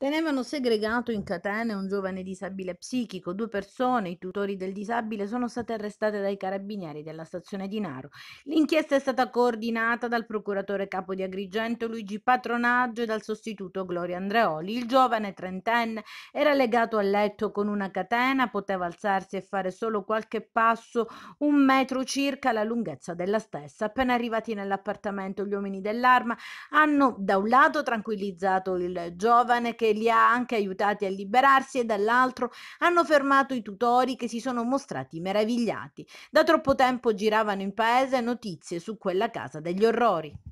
Tenevano segregato in catene un giovane disabile psichico, due persone, i tutori del disabile, sono state arrestate dai carabinieri della stazione di Naro. L'inchiesta è stata coordinata dal procuratore capo di Agrigento Luigi Patronaggio e dal sostituto Gloria Andreoli. Il giovane trentenne era legato a letto con una catena, poteva alzarsi e fare solo qualche passo, un metro circa la lunghezza della stessa. Appena arrivati nell'appartamento gli uomini dell'arma hanno da un lato tranquillizzato il giovane che li ha anche aiutati a liberarsi e dall'altro hanno fermato i tutori che si sono mostrati meravigliati. Da troppo tempo giravano in paese notizie su quella casa degli orrori.